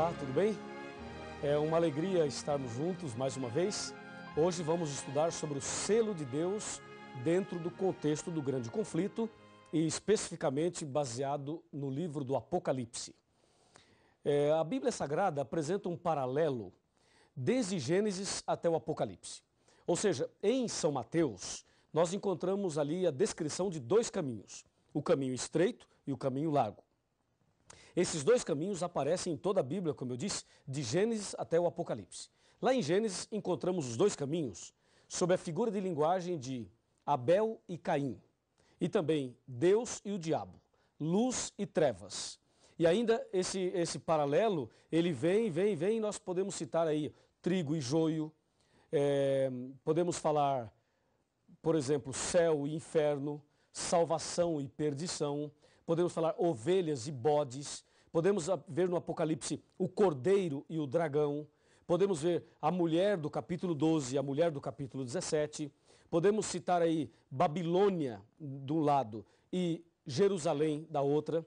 Olá, tudo bem? É uma alegria estarmos juntos mais uma vez. Hoje vamos estudar sobre o selo de Deus dentro do contexto do grande conflito e especificamente baseado no livro do Apocalipse. É, a Bíblia Sagrada apresenta um paralelo desde Gênesis até o Apocalipse. Ou seja, em São Mateus, nós encontramos ali a descrição de dois caminhos, o caminho estreito e o caminho largo. Esses dois caminhos aparecem em toda a Bíblia, como eu disse, de Gênesis até o Apocalipse. Lá em Gênesis encontramos os dois caminhos sob a figura de linguagem de Abel e Caim, e também Deus e o diabo, luz e trevas. E ainda esse, esse paralelo, ele vem, vem, vem, e nós podemos citar aí trigo e joio, é, podemos falar, por exemplo, céu e inferno, salvação e perdição, podemos falar ovelhas e bodes, podemos ver no Apocalipse o cordeiro e o dragão, podemos ver a mulher do capítulo 12 e a mulher do capítulo 17, podemos citar aí Babilônia de um lado e Jerusalém da outra,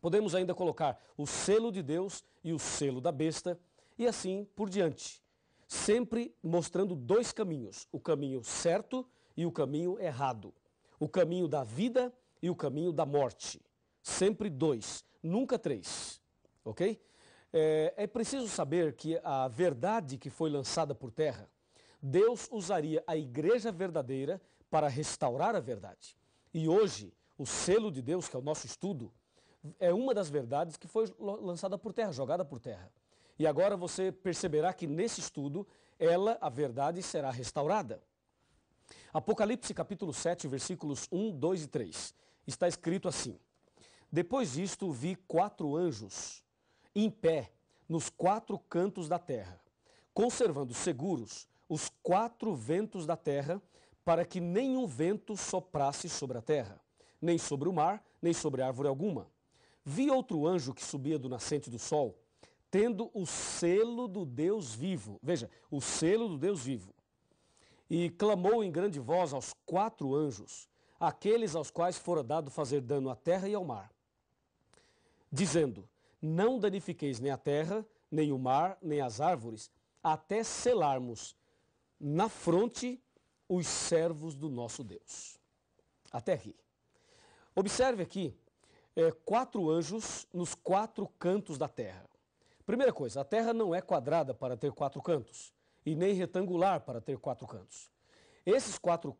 podemos ainda colocar o selo de Deus e o selo da besta, e assim por diante. Sempre mostrando dois caminhos, o caminho certo e o caminho errado. O caminho da vida e o caminho da morte. Sempre dois, nunca três. Ok? É, é preciso saber que a verdade que foi lançada por terra, Deus usaria a igreja verdadeira para restaurar a verdade. E hoje, o selo de Deus, que é o nosso estudo, é uma das verdades que foi lançada por terra, jogada por terra. E agora você perceberá que nesse estudo, ela, a verdade, será restaurada. Apocalipse capítulo 7, versículos 1, 2 e 3 está escrito assim: Depois disto vi quatro anjos em pé nos quatro cantos da terra, conservando seguros os quatro ventos da terra, para que nenhum vento soprasse sobre a terra, nem sobre o mar, nem sobre árvore alguma. Vi outro anjo que subia do nascente do sol, tendo o selo do Deus vivo. Veja, o selo do Deus vivo. E clamou em grande voz aos quatro anjos aqueles aos quais fora dado fazer dano à terra e ao mar, dizendo: Não danifiqueis nem a terra, nem o mar, nem as árvores, até selarmos na fronte os servos do nosso Deus. Até aqui. Observe aqui é, quatro anjos nos quatro cantos da terra. Primeira coisa, a terra não é quadrada para ter quatro cantos, e nem retangular para ter quatro cantos. Esses quatro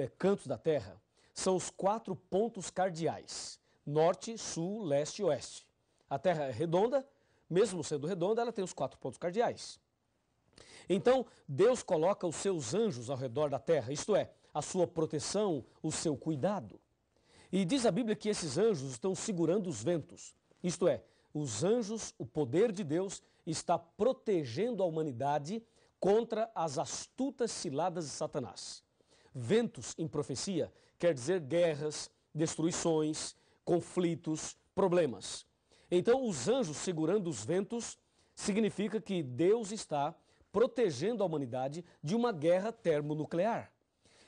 é, cantos da Terra são os quatro pontos cardeais: norte, sul, leste e oeste. A Terra é redonda, mesmo sendo redonda, ela tem os quatro pontos cardeais. Então, Deus coloca os seus anjos ao redor da terra, isto é, a sua proteção, o seu cuidado. E diz a Bíblia que esses anjos estão segurando os ventos, isto é, os anjos, o poder de Deus, está protegendo a humanidade contra as astutas ciladas de Satanás. Ventos em profecia quer dizer guerras, destruições, conflitos, problemas. Então, os anjos segurando os ventos significa que Deus está protegendo a humanidade de uma guerra termonuclear.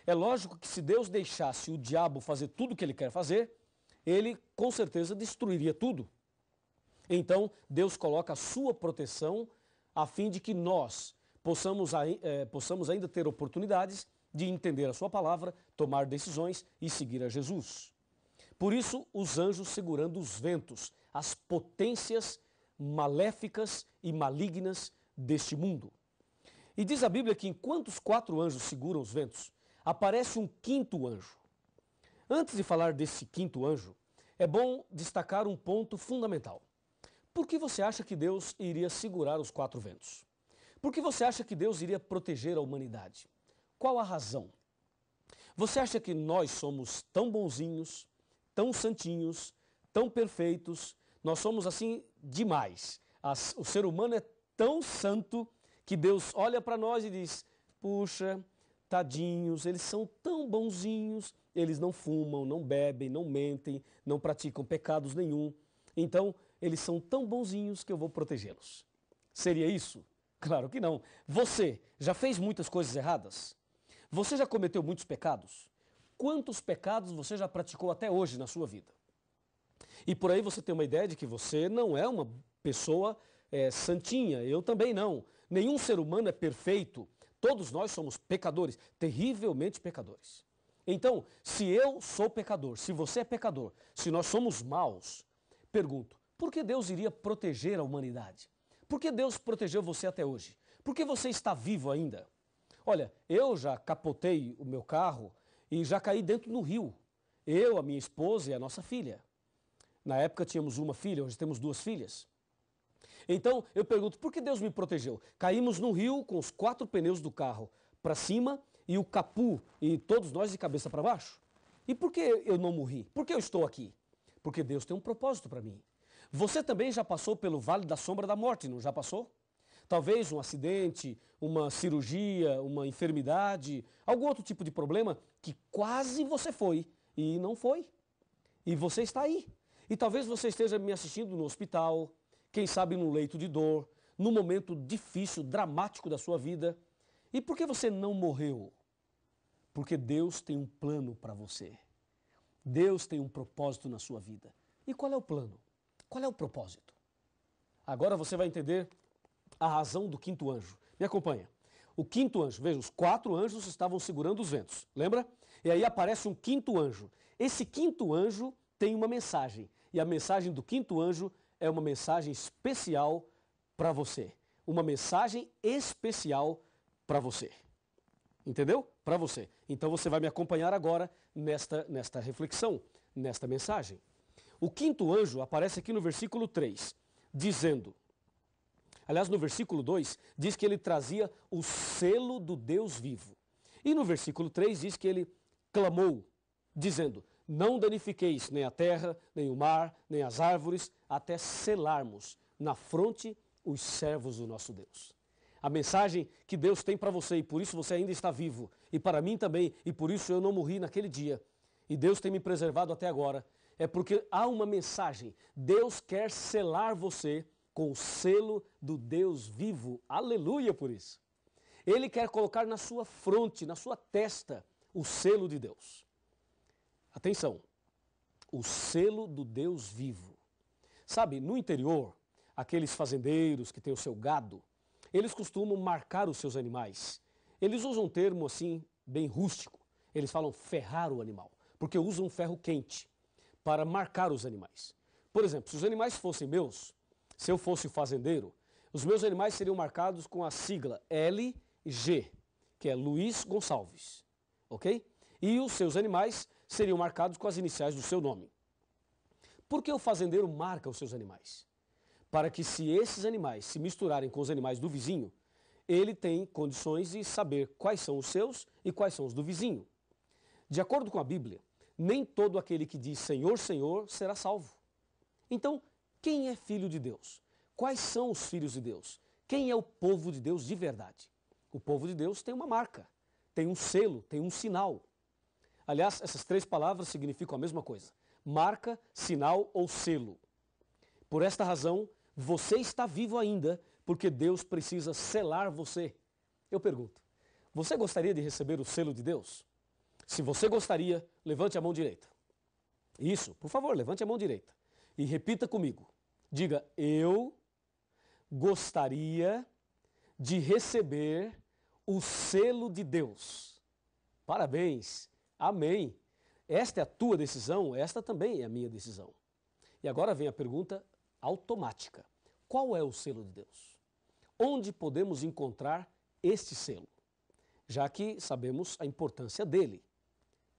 É lógico que se Deus deixasse o diabo fazer tudo o que ele quer fazer, ele com certeza destruiria tudo. Então, Deus coloca a sua proteção a fim de que nós possamos, eh, possamos ainda ter oportunidades de entender a sua palavra, tomar decisões e seguir a Jesus. Por isso, os anjos segurando os ventos, as potências maléficas e malignas deste mundo. E diz a Bíblia que enquanto os quatro anjos seguram os ventos, aparece um quinto anjo. Antes de falar desse quinto anjo, é bom destacar um ponto fundamental. Por que você acha que Deus iria segurar os quatro ventos? Por que você acha que Deus iria proteger a humanidade? Qual a razão? Você acha que nós somos tão bonzinhos, tão santinhos, tão perfeitos? Nós somos assim demais. As, o ser humano é tão santo que Deus olha para nós e diz: puxa, tadinhos, eles são tão bonzinhos, eles não fumam, não bebem, não mentem, não praticam pecados nenhum. Então, eles são tão bonzinhos que eu vou protegê-los. Seria isso? Claro que não. Você já fez muitas coisas erradas? Você já cometeu muitos pecados? Quantos pecados você já praticou até hoje na sua vida? E por aí você tem uma ideia de que você não é uma pessoa é, santinha, eu também não. Nenhum ser humano é perfeito. Todos nós somos pecadores, terrivelmente pecadores. Então, se eu sou pecador, se você é pecador, se nós somos maus, pergunto, por que Deus iria proteger a humanidade? Por que Deus protegeu você até hoje? Por que você está vivo ainda? Olha, eu já capotei o meu carro e já caí dentro do rio. Eu, a minha esposa e a nossa filha. Na época tínhamos uma filha, hoje temos duas filhas. Então eu pergunto, por que Deus me protegeu? Caímos no rio com os quatro pneus do carro para cima e o capu e todos nós de cabeça para baixo. E por que eu não morri? Por que eu estou aqui? Porque Deus tem um propósito para mim. Você também já passou pelo vale da sombra da morte, não já passou? Talvez um acidente, uma cirurgia, uma enfermidade, algum outro tipo de problema que quase você foi e não foi. E você está aí. E talvez você esteja me assistindo no hospital, quem sabe no leito de dor, num momento difícil, dramático da sua vida. E por que você não morreu? Porque Deus tem um plano para você. Deus tem um propósito na sua vida. E qual é o plano? Qual é o propósito? Agora você vai entender a razão do quinto anjo. Me acompanha. O quinto anjo, veja, os quatro anjos estavam segurando os ventos, lembra? E aí aparece um quinto anjo. Esse quinto anjo tem uma mensagem. E a mensagem do quinto anjo é uma mensagem especial para você. Uma mensagem especial para você. Entendeu? Para você. Então você vai me acompanhar agora nesta, nesta reflexão, nesta mensagem. O quinto anjo aparece aqui no versículo 3, dizendo: Aliás, no versículo 2, diz que ele trazia o selo do Deus vivo. E no versículo 3 diz que ele clamou, dizendo: Não danifiqueis nem a terra, nem o mar, nem as árvores, até selarmos na fronte os servos do nosso Deus. A mensagem que Deus tem para você, e por isso você ainda está vivo, e para mim também, e por isso eu não morri naquele dia, e Deus tem me preservado até agora, é porque há uma mensagem. Deus quer selar você com o selo do Deus vivo. Aleluia por isso. Ele quer colocar na sua fronte, na sua testa, o selo de Deus. Atenção, o selo do Deus vivo. Sabe, no interior, aqueles fazendeiros que têm o seu gado, eles costumam marcar os seus animais. Eles usam um termo assim, bem rústico. Eles falam ferrar o animal, porque usam ferro quente para marcar os animais. Por exemplo, se os animais fossem meus, se eu fosse fazendeiro, os meus animais seriam marcados com a sigla LG, que é Luiz Gonçalves, ok? E os seus animais seriam marcados com as iniciais do seu nome. Por que o fazendeiro marca os seus animais? Para que se esses animais se misturarem com os animais do vizinho, ele tem condições de saber quais são os seus e quais são os do vizinho. De acordo com a Bíblia, nem todo aquele que diz Senhor, Senhor será salvo. Então, quem é filho de Deus? Quais são os filhos de Deus? Quem é o povo de Deus de verdade? O povo de Deus tem uma marca, tem um selo, tem um sinal. Aliás, essas três palavras significam a mesma coisa: marca, sinal ou selo. Por esta razão, você está vivo ainda, porque Deus precisa selar você. Eu pergunto: você gostaria de receber o selo de Deus? Se você gostaria, levante a mão direita. Isso, por favor, levante a mão direita. E repita comigo. Diga: Eu gostaria de receber o selo de Deus. Parabéns. Amém. Esta é a tua decisão, esta também é a minha decisão. E agora vem a pergunta automática: Qual é o selo de Deus? Onde podemos encontrar este selo? Já que sabemos a importância dele.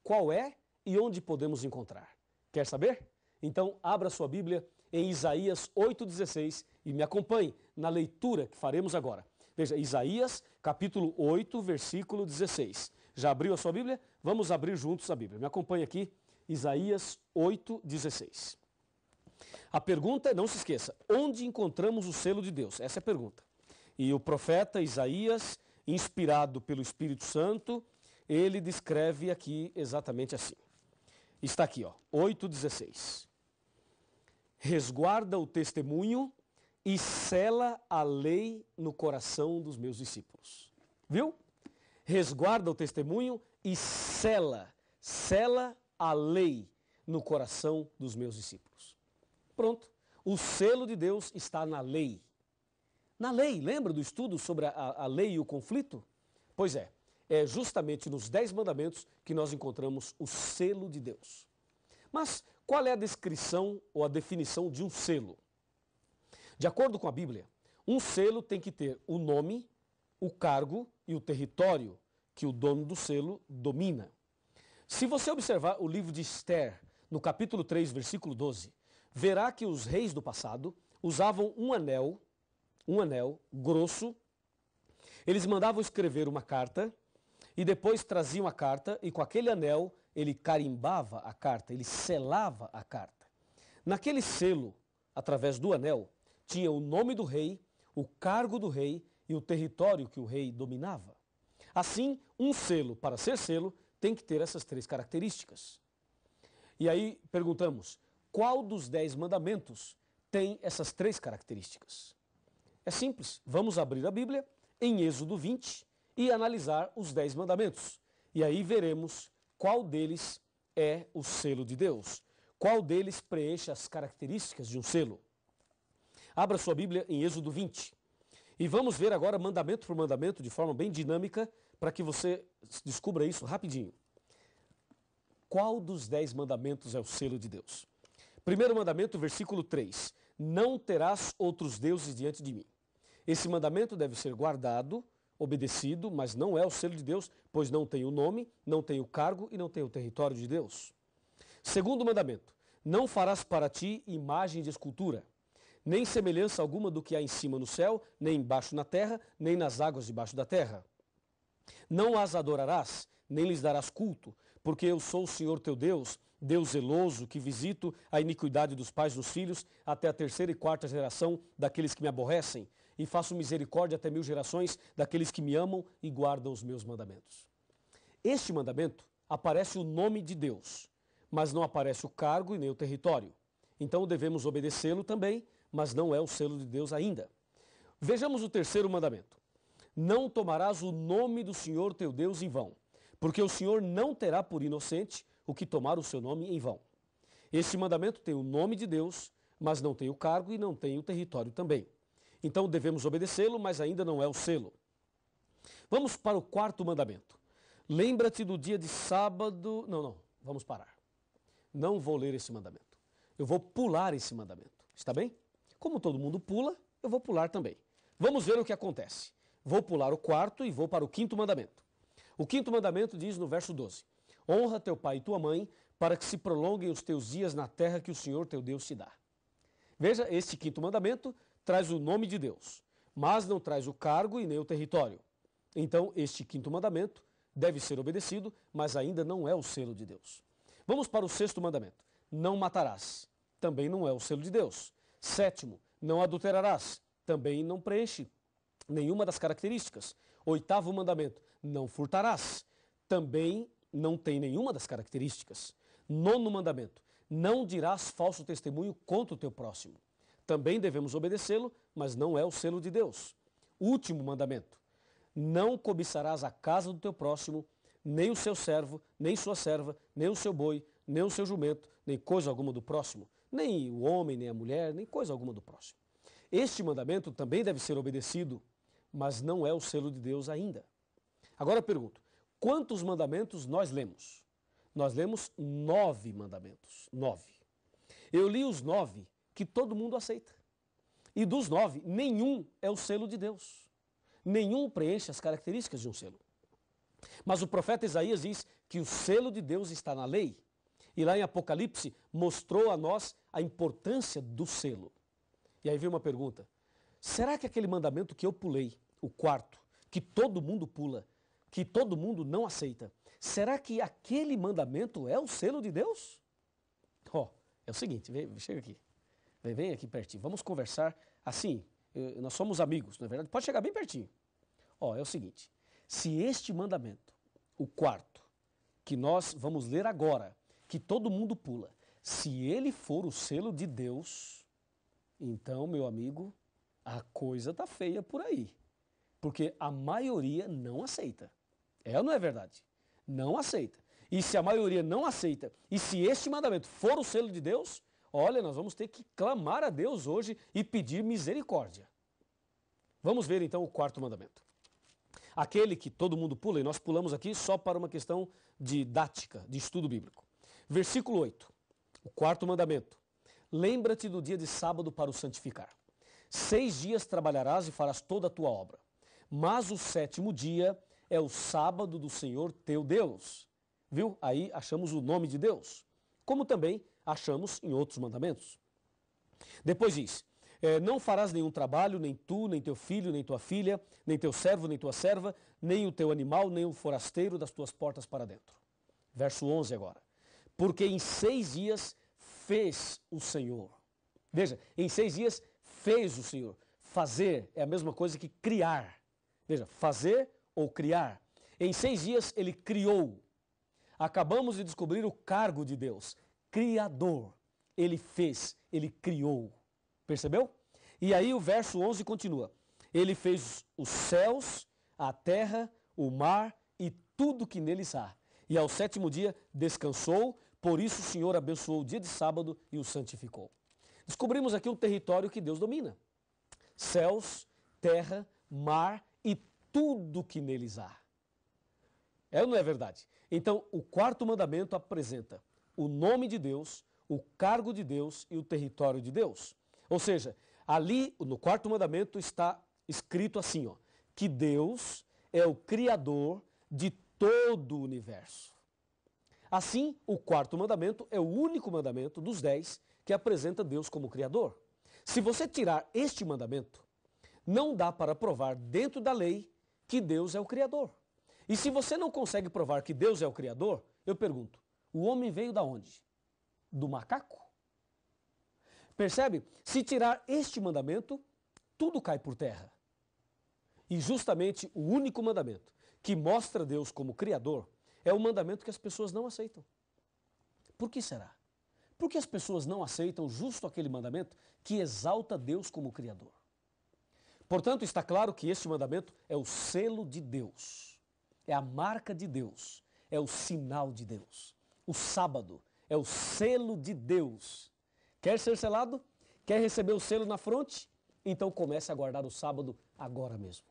Qual é e onde podemos encontrar? Quer saber? Então, abra sua Bíblia em Isaías 8,16 e me acompanhe na leitura que faremos agora. Veja, Isaías, capítulo 8, versículo 16. Já abriu a sua Bíblia? Vamos abrir juntos a Bíblia. Me acompanhe aqui, Isaías 8, 16. A pergunta é, não se esqueça, onde encontramos o selo de Deus? Essa é a pergunta. E o profeta Isaías, inspirado pelo Espírito Santo, ele descreve aqui exatamente assim. Está aqui, ó, 8,16 resguarda o testemunho e cela a lei no coração dos meus discípulos. Viu? Resguarda o testemunho e cela, cela a lei no coração dos meus discípulos. Pronto. O selo de Deus está na lei. Na lei, lembra do estudo sobre a, a lei e o conflito? Pois é, é justamente nos Dez Mandamentos que nós encontramos o selo de Deus. Mas qual é a descrição ou a definição de um selo? De acordo com a Bíblia, um selo tem que ter o nome, o cargo e o território que o dono do selo domina. Se você observar o livro de Esther, no capítulo 3, versículo 12, verá que os reis do passado usavam um anel, um anel grosso. Eles mandavam escrever uma carta e depois traziam a carta e com aquele anel ele carimbava a carta, ele selava a carta. Naquele selo, através do anel, tinha o nome do rei, o cargo do rei e o território que o rei dominava. Assim, um selo, para ser selo, tem que ter essas três características. E aí perguntamos, qual dos dez mandamentos tem essas três características? É simples, vamos abrir a Bíblia em Êxodo 20 e analisar os dez mandamentos. E aí veremos qual deles é o selo de Deus? Qual deles preenche as características de um selo? Abra sua Bíblia em Êxodo 20. E vamos ver agora mandamento por mandamento, de forma bem dinâmica, para que você descubra isso rapidinho. Qual dos dez mandamentos é o selo de Deus? Primeiro mandamento, versículo 3. Não terás outros deuses diante de mim. Esse mandamento deve ser guardado obedecido, mas não é o selo de Deus, pois não tem o nome, não tem o cargo e não tem o território de Deus. Segundo mandamento: Não farás para ti imagem de escultura, nem semelhança alguma do que há em cima no céu, nem embaixo na terra, nem nas águas debaixo da terra. Não as adorarás, nem lhes darás culto, porque eu sou o Senhor teu Deus, Deus zeloso, que visito a iniquidade dos pais dos filhos até a terceira e quarta geração daqueles que me aborrecem, e faço misericórdia até mil gerações daqueles que me amam e guardam os meus mandamentos. Este mandamento aparece o nome de Deus, mas não aparece o cargo e nem o território. Então devemos obedecê-lo também, mas não é o selo de Deus ainda. Vejamos o terceiro mandamento. Não tomarás o nome do Senhor teu Deus em vão, porque o Senhor não terá por inocente o que tomar o seu nome em vão. Este mandamento tem o nome de Deus, mas não tem o cargo e não tem o território também. Então devemos obedecê-lo, mas ainda não é o selo. Vamos para o quarto mandamento. Lembra-te do dia de sábado. Não, não, vamos parar. Não vou ler esse mandamento. Eu vou pular esse mandamento. Está bem? Como todo mundo pula, eu vou pular também. Vamos ver o que acontece. Vou pular o quarto e vou para o quinto mandamento. O quinto mandamento diz no verso 12: Honra teu pai e tua mãe, para que se prolonguem os teus dias na terra que o Senhor teu Deus te dá. Veja, este quinto mandamento traz o nome de Deus, mas não traz o cargo e nem o território. Então, este quinto mandamento deve ser obedecido, mas ainda não é o selo de Deus. Vamos para o sexto mandamento. Não matarás. Também não é o selo de Deus. Sétimo, não adulterarás. Também não preenche nenhuma das características. Oitavo mandamento, não furtarás. Também não tem nenhuma das características. Nono mandamento, não dirás falso testemunho contra o teu próximo. Também devemos obedecê-lo, mas não é o selo de Deus. Último mandamento: Não cobiçarás a casa do teu próximo, nem o seu servo, nem sua serva, nem o seu boi, nem o seu jumento, nem coisa alguma do próximo, nem o homem, nem a mulher, nem coisa alguma do próximo. Este mandamento também deve ser obedecido, mas não é o selo de Deus ainda. Agora eu pergunto: quantos mandamentos nós lemos? Nós lemos nove mandamentos. Nove. Eu li os nove que todo mundo aceita. E dos nove, nenhum é o selo de Deus. Nenhum preenche as características de um selo. Mas o profeta Isaías diz que o selo de Deus está na lei. E lá em Apocalipse mostrou a nós a importância do selo. E aí vem uma pergunta: será que aquele mandamento que eu pulei, o quarto, que todo mundo pula, que todo mundo não aceita, será que aquele mandamento é o selo de Deus? Ó, oh, é o seguinte, vem, chega aqui. Vem, vem aqui pertinho, vamos conversar assim. Nós somos amigos, na é verdade? Pode chegar bem pertinho. Ó, é o seguinte: se este mandamento, o quarto, que nós vamos ler agora, que todo mundo pula, se ele for o selo de Deus, então, meu amigo, a coisa tá feia por aí. Porque a maioria não aceita. É ou não é verdade? Não aceita. E se a maioria não aceita, e se este mandamento for o selo de Deus, olha, nós vamos ter que clamar a Deus hoje e pedir misericórdia. Vamos ver então o quarto mandamento. Aquele que todo mundo pula, e nós pulamos aqui só para uma questão didática, de estudo bíblico. Versículo 8, o quarto mandamento. Lembra-te do dia de sábado para o santificar. Seis dias trabalharás e farás toda a tua obra. Mas o sétimo dia é o sábado do Senhor teu Deus. Viu? Aí achamos o nome de Deus. Como também achamos em outros mandamentos. Depois diz: é, Não farás nenhum trabalho, nem tu, nem teu filho, nem tua filha, nem teu servo, nem tua serva, nem o teu animal, nem o forasteiro das tuas portas para dentro. Verso 11 agora. Porque em seis dias fez o Senhor. Veja, em seis dias fez o Senhor. Fazer é a mesma coisa que criar. Veja, fazer ou criar. Em seis dias ele criou. Acabamos de descobrir o cargo de Deus. Criador. Ele fez, ele criou. Percebeu? E aí o verso 11 continua. Ele fez os céus, a terra, o mar e tudo que neles há. E ao sétimo dia descansou, por isso o Senhor abençoou o dia de sábado e o santificou. Descobrimos aqui o território que Deus domina: céus, terra, mar e tudo que neles há. É ou não é verdade? Então, o quarto mandamento apresenta o nome de Deus, o cargo de Deus e o território de Deus. Ou seja, ali no quarto mandamento está escrito assim, ó, que Deus é o criador de todo o universo. Assim, o quarto mandamento é o único mandamento dos dez que apresenta Deus como criador. Se você tirar este mandamento, não dá para provar dentro da lei que Deus é o criador. E se você não consegue provar que Deus é o criador, eu pergunto, o homem veio da onde? Do macaco. Percebe? Se tirar este mandamento, tudo cai por terra. E justamente o único mandamento que mostra Deus como Criador é o mandamento que as pessoas não aceitam. Por que será? Porque as pessoas não aceitam justo aquele mandamento que exalta Deus como Criador? Portanto, está claro que este mandamento é o selo de Deus, é a marca de Deus, é o sinal de Deus o sábado. É o selo de Deus. Quer ser selado? Quer receber o selo na fronte? Então comece a guardar o sábado agora mesmo.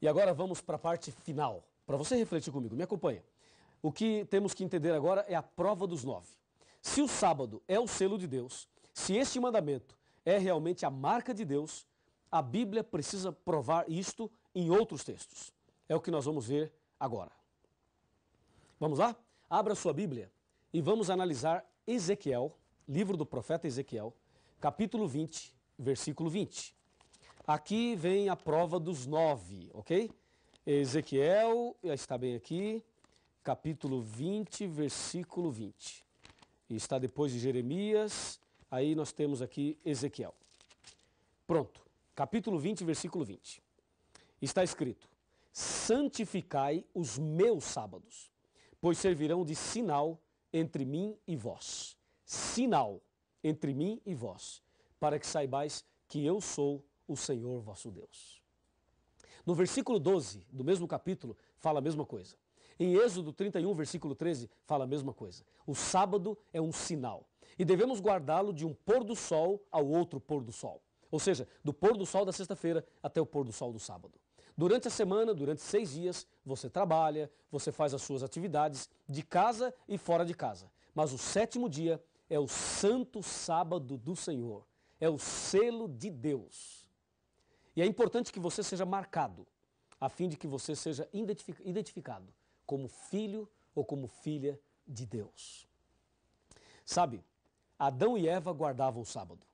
E agora vamos para a parte final. Para você refletir comigo, me acompanha. O que temos que entender agora é a prova dos nove. Se o sábado é o selo de Deus, se este mandamento é realmente a marca de Deus, a Bíblia precisa provar isto em outros textos. É o que nós vamos ver agora. Vamos lá? Abra sua Bíblia e vamos analisar Ezequiel, livro do profeta Ezequiel, capítulo 20, versículo 20. Aqui vem a prova dos nove, ok? Ezequiel, está bem aqui, capítulo 20, versículo 20. E está depois de Jeremias, aí nós temos aqui Ezequiel. Pronto, capítulo 20, versículo 20. Está escrito: Santificai os meus sábados, pois servirão de sinal entre mim e vós. Sinal entre mim e vós, para que saibais que eu sou o Senhor vosso Deus. No versículo 12 do mesmo capítulo, fala a mesma coisa. Em Êxodo 31, versículo 13, fala a mesma coisa. O sábado é um sinal e devemos guardá-lo de um pôr do sol ao outro pôr do sol. Ou seja, do pôr do sol da sexta-feira até o pôr do sol do sábado. Durante a semana, durante seis dias, você trabalha, você faz as suas atividades de casa e fora de casa. Mas o sétimo dia é o santo sábado do Senhor. É o selo de Deus. E é importante que você seja marcado, a fim de que você seja identificado como filho ou como filha de Deus. Sabe, Adão e Eva guardavam o sábado.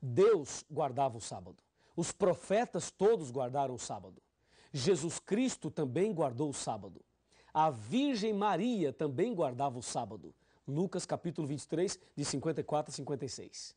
Deus guardava o sábado. Os profetas todos guardaram o sábado. Jesus Cristo também guardou o sábado. A Virgem Maria também guardava o sábado. Lucas capítulo 23, de 54 a 56.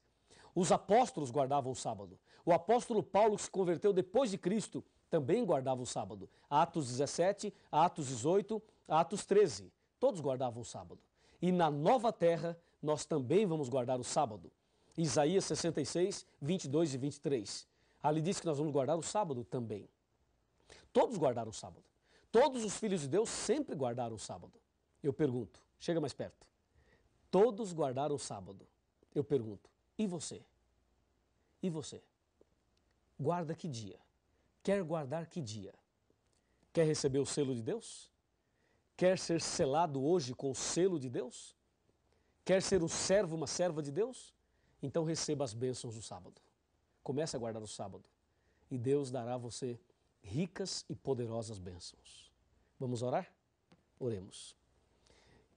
Os apóstolos guardavam o sábado. O apóstolo Paulo, que se converteu depois de Cristo, também guardava o sábado. Atos 17, Atos 18, Atos 13. Todos guardavam o sábado. E na nova terra, nós também vamos guardar o sábado. Isaías 66, 22 e 23. Ali diz que nós vamos guardar o sábado também. Todos guardaram o sábado. Todos os filhos de Deus sempre guardaram o sábado. Eu pergunto, chega mais perto. Todos guardaram o sábado. Eu pergunto, e você? E você? Guarda que dia? Quer guardar que dia? Quer receber o selo de Deus? Quer ser selado hoje com o selo de Deus? Quer ser um servo, uma serva de Deus? Então receba as bênçãos do sábado. Comece a guardar o sábado. E Deus dará a você ricas e poderosas bênçãos. Vamos orar? Oremos.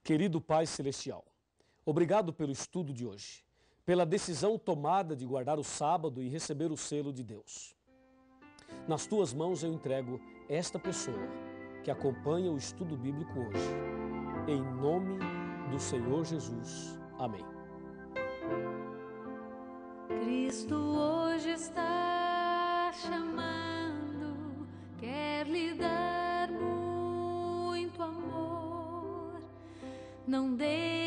Querido Pai Celestial, obrigado pelo estudo de hoje, pela decisão tomada de guardar o sábado e receber o selo de Deus. Nas tuas mãos eu entrego esta pessoa que acompanha o estudo bíblico hoje. Em nome do Senhor Jesus. Amém. Cristo hoje está chamando. não de.